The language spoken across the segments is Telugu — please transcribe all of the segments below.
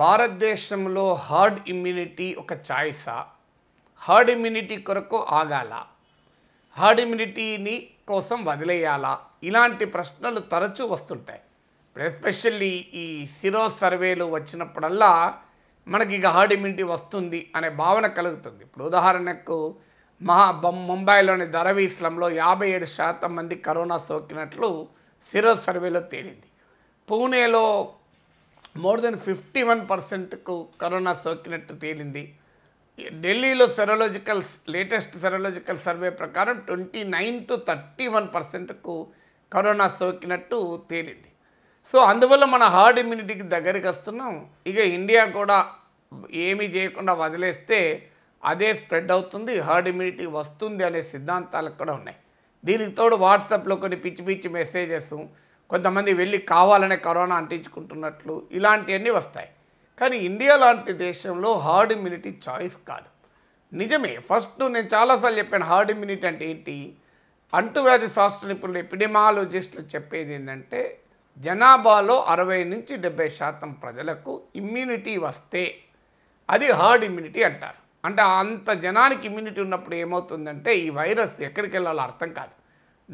భారతదేశంలో హర్డ్ ఇమ్యూనిటీ ఒక ఛాయిసా హర్డ్ ఇమ్యూనిటీ కొరకు ఆగాల హర్డ్ ఇమ్యూనిటీని కోసం వదిలేయాలా ఇలాంటి ప్రశ్నలు తరచూ వస్తుంటాయి ఇప్పుడు ఎస్పెషల్లీ ఈ సిరో సర్వేలు వచ్చినప్పుడల్లా మనకి ఇక హర్డ్ ఇమ్యూనిటీ వస్తుంది అనే భావన కలుగుతుంది ఇప్పుడు ఉదాహరణకు మహా ముంబైలోని ధరవి ఇస్లంలో యాభై ఏడు శాతం మంది కరోనా సోకినట్లు సిరో సర్వేలో తేలింది పూణేలో మోర్ దెన్ ఫిఫ్టీ వన్ పర్సెంట్కు కరోనా సోకినట్టు తేలింది ఢిల్లీలో సెరలాజికల్ లేటెస్ట్ సెరలాజికల్ సర్వే ప్రకారం twenty nine to thirty one పర్సెంట్కు కరోనా సోకినట్టు తేలింది సో అందువల్ల మన హార్డ్ ఇమ్యూనిటీకి దగ్గరికి వస్తున్నాం ఇక ఇండియా కూడా ఏమీ చేయకుండా వదిలేస్తే అదే స్ప్రెడ్ అవుతుంది హార్డ్ ఇమ్యూనిటీ వస్తుంది అనే సిద్ధాంతాలు కూడా ఉన్నాయి దీనికి తోడు వాట్సాప్లో కొన్ని పిచ్చి పిచ్చి మెసేజెస్ కొంతమంది వెళ్ళి కావాలనే కరోనా అంటించుకుంటున్నట్లు ఇలాంటివన్నీ వస్తాయి కానీ ఇండియా లాంటి దేశంలో హార్డ్ ఇమ్యూనిటీ చాయిస్ కాదు నిజమే ఫస్ట్ నేను చాలాసార్లు చెప్పాను హార్డ్ ఇమ్యూనిటీ అంటే ఏంటి అంటువ్యాధి శాస్త్ర నిపుణులు ఎపిడెమాలజిస్టులు చెప్పేది ఏంటంటే జనాభాలో అరవై నుంచి డెబ్బై శాతం ప్రజలకు ఇమ్యూనిటీ వస్తే అది హార్డ్ ఇమ్యూనిటీ అంటారు అంటే అంత జనానికి ఇమ్యూనిటీ ఉన్నప్పుడు ఏమవుతుందంటే ఈ వైరస్ ఎక్కడికి వెళ్ళాలో అర్థం కాదు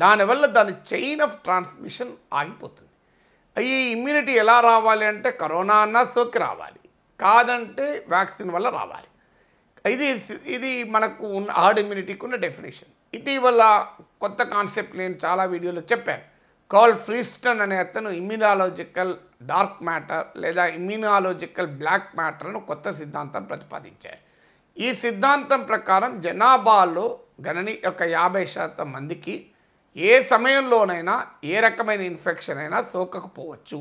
దానివల్ల దాని చైన్ ఆఫ్ ట్రాన్స్మిషన్ ఆగిపోతుంది ఈ ఇమ్యూనిటీ ఎలా రావాలి అంటే కరోనా అన్న సోకి రావాలి కాదంటే వ్యాక్సిన్ వల్ల రావాలి ఇది ఇది మనకు ఉన్న హార్డ్ ఇమ్యూనిటీకి ఉన్న డెఫినేషన్ ఇటీవల కొత్త కాన్సెప్ట్ నేను చాలా వీడియోలో చెప్పాను కాల్ ఫ్రీస్టన్ అనే అతను ఇమ్యూనాలజికల్ డార్క్ మ్యాటర్ లేదా ఇమ్యూనాలజికల్ బ్లాక్ మ్యాటర్ను కొత్త సిద్ధాంతం ప్రతిపాదించారు ఈ సిద్ధాంతం ప్రకారం జనాభాలో గణని యొక్క యాభై శాతం మందికి ఏ సమయంలోనైనా ఏ రకమైన ఇన్ఫెక్షన్ అయినా సోకకపోవచ్చు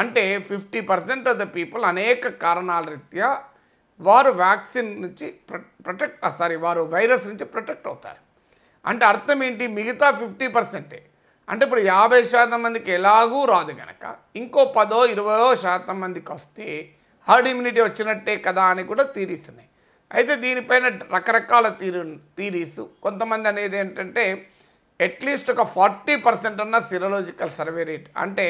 అంటే fifty percent of the people అనేక కారణాల రీత్యా వారు వ్యాక్సిన్ నుంచి ప్రొటెక్ట్ సారీ వారు వైరస్ నుంచి ప్రొటెక్ట్ అవుతారు అంటే అర్థం ఏంటి మిగతా ఫిఫ్టీ పర్సెంటే అంటే ఇప్పుడు యాభై శాతం మందికి ఎలాగూ రాదు కనుక ఇంకో పదో ఇరవయో శాతం మందికి వస్తే హర్డ్ ఇమ్యూనిటీ వచ్చినట్టే కదా అని కూడా తీరీస్తున్నాయి అయితే దీనిపైన రకరకాల తీరు తీరీసు కొంతమంది అనేది ఏంటంటే అట్లీస్ట్ ఒక ఫార్టీ పర్సెంట్ అన్న సిరలాజికల్ సర్వే రేట్ అంటే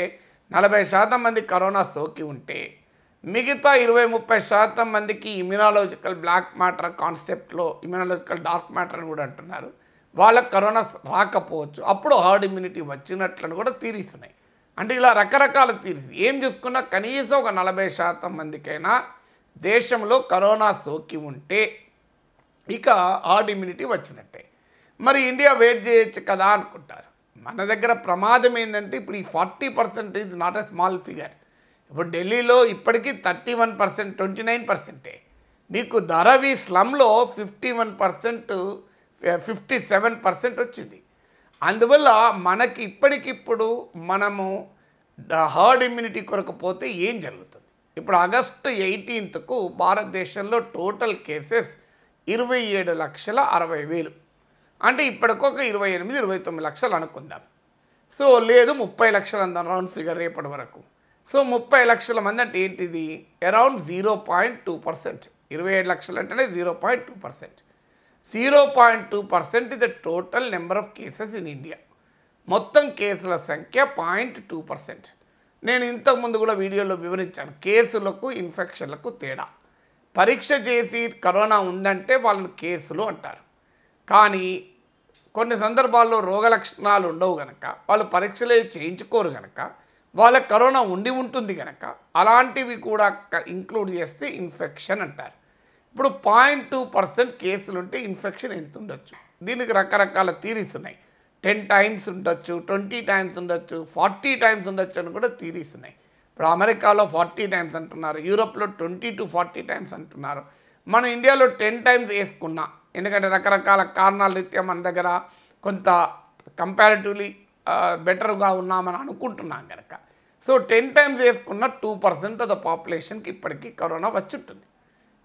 నలభై శాతం మంది కరోనా సోకి ఉంటే మిగతా ఇరవై ముప్పై శాతం మందికి ఇమ్యునాలజికల్ బ్లాక్ మ్యాటర్ కాన్సెప్ట్లో ఇమ్యునాలజికల్ డార్క్ మ్యాటర్ అని కూడా అంటున్నారు వాళ్ళకు కరోనా రాకపోవచ్చు అప్పుడు హార్డ్ ఇమ్యూనిటీ వచ్చినట్లు కూడా తీరిస్తున్నాయి అంటే ఇలా రకరకాల థీరీస్ ఏం చూసుకున్నా కనీసం ఒక నలభై శాతం మందికైనా దేశంలో కరోనా సోకి ఉంటే ఇక హార్డ్ ఇమ్యూనిటీ వచ్చినట్టే మరి ఇండియా వెయిట్ చేయొచ్చు కదా అనుకుంటారు మన దగ్గర ప్రమాదం ఏంటంటే ఇప్పుడు ఈ ఫార్టీ పర్సెంట్ ఇది నాట్ ఎ స్మాల్ ఫిగర్ ఇప్పుడు ఢిల్లీలో ఇప్పటికీ thirty one percent twenty nine పర్సెంటే మీకు ధరవి స్లమ్లో fifty one percent fifty seven percent వచ్చింది అందువల్ల మనకి ఇప్పటికిప్పుడు మనము హర్డ్ ఇమ్యూనిటీ కొరకు పోతే ఏం జరుగుతుంది ఇప్పుడు ఆగస్టు ఎయిటీన్త్కు భారతదేశంలో టోటల్ కేసెస్ ఇరవై ఏడు లక్షల అరవై వేలు అంటే ఇప్పటికొక ఇరవై ఎనిమిది ఇరవై తొమ్మిది లక్షలు అనుకుందాం సో లేదు ముప్పై లక్షలు అంత అరౌండ్ ఫిగర్ రేపటి వరకు సో ముప్పై లక్షల మంది అంటే ఏంటిది around zero point two percent ఇరవై ఏడు లక్షలు అంటేనే zero point two percent zero point two percent ఇది total number of cases in India మొత్తం కేసుల సంఖ్య పాయింట్ టూ పర్సెంట్ నేను ఇంతకుముందు కూడా వీడియోలో వివరించాను కేసులకు ఇన్ఫెక్షన్లకు తేడా పరీక్ష చేసి కరోనా ఉందంటే వాళ్ళని కేసులు అంటారు కానీ కొన్ని సందర్భాల్లో రోగ లక్షణాలు ఉండవు గనక వాళ్ళు పరీక్షలే చేయించుకోరు గనక వాళ్ళ కరోనా ఉండి ఉంటుంది కనుక అలాంటివి కూడా ఇంక్లూడ్ చేస్తే ఇన్ఫెక్షన్ అంటారు ఇప్పుడు పాయింట్ టూ పర్సెంట్ కేసులుంటే ఇన్ఫెక్షన్ ఎంత ఉండొచ్చు దీనికి రకరకాల థీరీస్ ఉన్నాయి టెన్ టైమ్స్ ఉండొచ్చు ట్వంటీ టైమ్స్ ఉండొచ్చు ఫార్టీ టైమ్స్ ఉండొచ్చు అని కూడా థీరీస్ ఉన్నాయి ఇప్పుడు అమెరికాలో ఫార్టీ టైమ్స్ అంటున్నారు యూరోప్లో ట్వంటీ టు ఫార్టీ టైమ్స్ అంటున్నారు మన ఇండియాలో టెన్ టైమ్స్ వేసుకున్నా ఎందుకంటే రకరకాల కారణాల రీత్యా మన దగ్గర కొంత కంపారిటివ్లీ బెటర్గా ఉన్నామని అనుకుంటున్నాం కనుక సో టెన్ టైమ్స్ వేసుకున్న టూ పర్సెంట్ ఆఫ్ ద పాపులేషన్కి ఇప్పటికీ కరోనా వచ్చి ఉంటుంది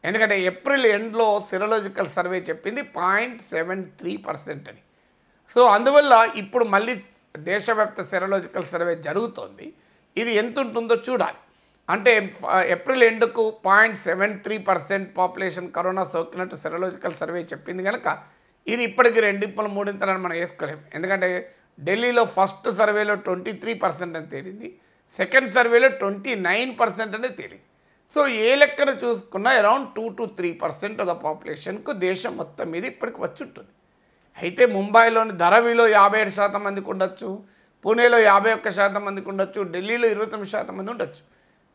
ఎందుకంటే ఏప్రిల్ ఎండ్లో సిరలాజికల్ సర్వే చెప్పింది పాయింట్ సెవెన్ త్రీ పర్సెంట్ అని సో అందువల్ల ఇప్పుడు మళ్ళీ దేశవ్యాప్త సెరలాజికల్ సర్వే జరుగుతోంది ఇది ఎంత ఉంటుందో చూడాలి అంటే ఏప్రిల్ ఎండుకు point seven three percent population corona సోకినట్టు సెరలాజికల్ సర్వే చెప్పింది కనుక ఇది ఇప్పటికి రెండింపుల మూడింతలని మనం వేసుకోలేము ఎందుకంటే ఢిల్లీలో ఫస్ట్ సర్వేలో ట్వంటీ త్రీ పర్సెంట్ అని తేలింది సెకండ్ సర్వేలో ట్వంటీ నైన్ పర్సెంట్ అనేది తేలింది సో ఏ లెక్కన చూసుకున్నా around two to three percent of the పాపులేషన్కు దేశం మొత్తం మీద ఇప్పటికి వచ్చి ఉంటుంది అయితే ముంబైలోని ధరవిలో యాభై ఏడు శాతం మందికి ఉండొచ్చు పూణేలో యాభై ఒక్క శాతం మందికి ఉండొచ్చు ఢిల్లీలో ఇరవై తొమ్మిది శాతం మంది ఉండొచ్చు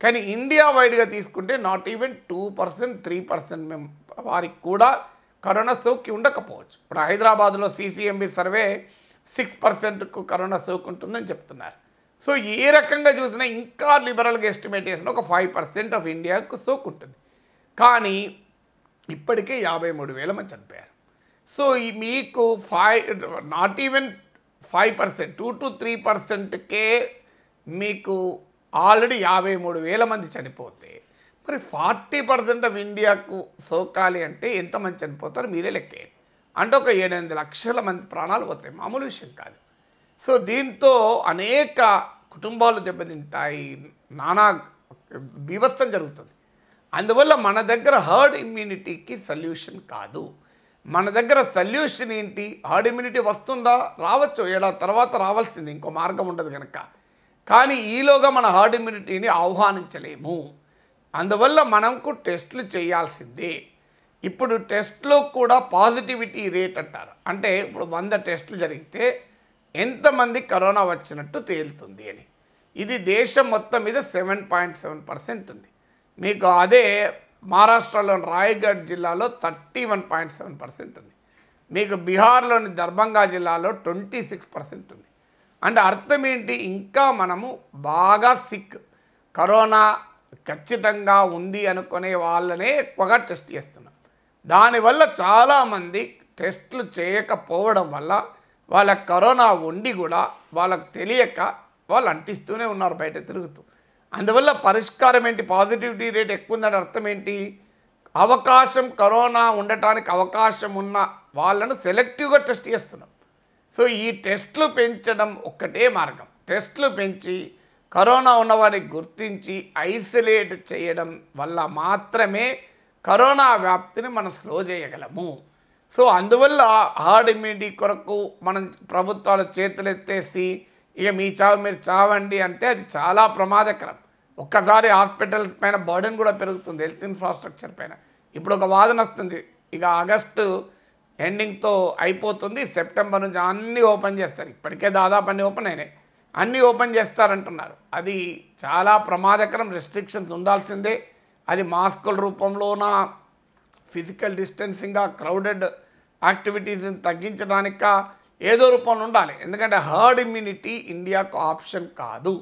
కానీ ఇండియా వైడ్గా తీసుకుంటే not even two percent three percent మేము వారికి కూడా కరోనా సోకి ఉండకపోవచ్చు ఇప్పుడు హైదరాబాద్లో సీసీఎంబీ సర్వే సిక్స్ పర్సెంట్కు కరోనా సోకి ఉంటుందని చెప్తున్నారు సో ఏ రకంగా చూసినా ఇంకా లిబరల్గా ఎస్టిమేట్ చేసిన ఒక ఫైవ్ పర్సెంట్ ఆఫ్ ఇండియాకు సోకుంటుంది ఉంటుంది కానీ ఇప్పటికే యాభై మూడు వేల మంది చనిపోయారు సో మీకు five not even five percent two to three పర్సెంట్కే మీకు ఆల్రెడీ యాభై మూడు వేల మంది చనిపోతే మరి ఫార్టీ పర్సెంట్ ఆఫ్ ఇండియాకు సోకాలి అంటే ఎంతమంది చనిపోతారు మీరే లెక్కేయండి అంటే ఒక ఏడెనిమిది లక్షల మంది ప్రాణాలు పోతాయి మామూలు విషయం కాదు సో దీంతో అనేక కుటుంబాలు దెబ్బతింటాయి నానా బీభత్సం జరుగుతుంది అందువల్ల మన దగ్గర హర్డ్ ఇమ్యూనిటీకి సల్యూషన్ కాదు మన దగ్గర సొల్యూషన్ ఏంటి హర్డ్ ఇమ్యూనిటీ వస్తుందా రావచ్చు ఏడాది తర్వాత రావాల్సింది ఇంకో మార్గం ఉండదు కనుక కానీ ఈలోగా మన హార్డ్ ఇమ్యూనిటీని ఆహ్వానించలేము అందువల్ల మనకు టెస్టులు చేయాల్సిందే ఇప్పుడు టెస్ట్లో కూడా పాజిటివిటీ రేట్ అంటారు అంటే ఇప్పుడు వంద టెస్టులు జరిగితే ఎంతమంది కరోనా వచ్చినట్టు తేలుతుంది అని ఇది దేశం మొత్తం మీద సెవెన్ పాయింట్ సెవెన్ పర్సెంట్ ఉంది మీకు అదే మహారాష్ట్రలోని రాయగఢ్ జిల్లాలో thirty one point seven percent ఉంది మీకు బీహార్లోని దర్భంగా జిల్లాలో ట్వంటీ సిక్స్ పర్సెంట్ ఉంది అంటే అర్థం ఏంటి ఇంకా మనము బాగా సిక్ కరోనా ఖచ్చితంగా ఉంది అనుకునే వాళ్ళనే ఎక్కువగా టెస్ట్ చేస్తున్నారు దానివల్ల చాలామంది టెస్ట్లు చేయకపోవడం వల్ల వాళ్ళ కరోనా ఉండి కూడా వాళ్ళకు తెలియక వాళ్ళు అంటిస్తూనే ఉన్నారు బయట తిరుగుతూ అందువల్ల పరిష్కారం ఏంటి పాజిటివిటీ రేట్ ఎక్కువ ఉందని అర్థం ఏంటి అవకాశం కరోనా ఉండటానికి అవకాశం ఉన్న వాళ్ళను సెలెక్టివ్గా టెస్ట్ చేస్తున్నాం సో ఈ టెస్టులు పెంచడం ఒక్కటే మార్గం టెస్టులు పెంచి కరోనా ఉన్నవారిని గుర్తించి ఐసోలేట్ చేయడం వల్ల మాత్రమే కరోనా వ్యాప్తిని మనం స్లో చేయగలము సో అందువల్ల హార్డ్ ఇమ్యూనిటీ కొరకు మనం ప్రభుత్వాలు చేతులెత్తేసి ఇక మీ చావు మీరు చావండి అంటే అది చాలా ప్రమాదకరం ఒక్కసారి హాస్పిటల్స్ పైన బర్డెన్ కూడా పెరుగుతుంది హెల్త్ ఇన్ఫ్రాస్ట్రక్చర్ పైన ఇప్పుడు ఒక వాదన వస్తుంది ఇక ఆగస్టు ఎండింగ్తో అయిపోతుంది సెప్టెంబర్ నుంచి అన్నీ ఓపెన్ చేస్తారు ఇప్పటికే దాదాపు అన్నీ ఓపెన్ అయినాయి అన్నీ ఓపెన్ చేస్తారంటున్నారు అది చాలా ప్రమాదకరం రెస్ట్రిక్షన్స్ ఉండాల్సిందే అది మాస్కుల రూపంలోన ఫిజికల్ డిస్టెన్సింగ్గా క్రౌడెడ్ యాక్టివిటీస్ని తగ్గించడానిక ఏదో రూపంలో ఉండాలి ఎందుకంటే హర్డ్ ఇమ్యూనిటీ ఇండియాకు ఆప్షన్ కాదు